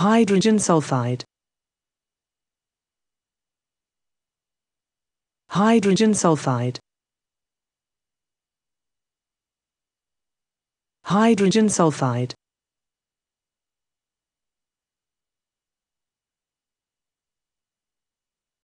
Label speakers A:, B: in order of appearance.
A: hydrogen sulfide hydrogen sulfide hydrogen sulfide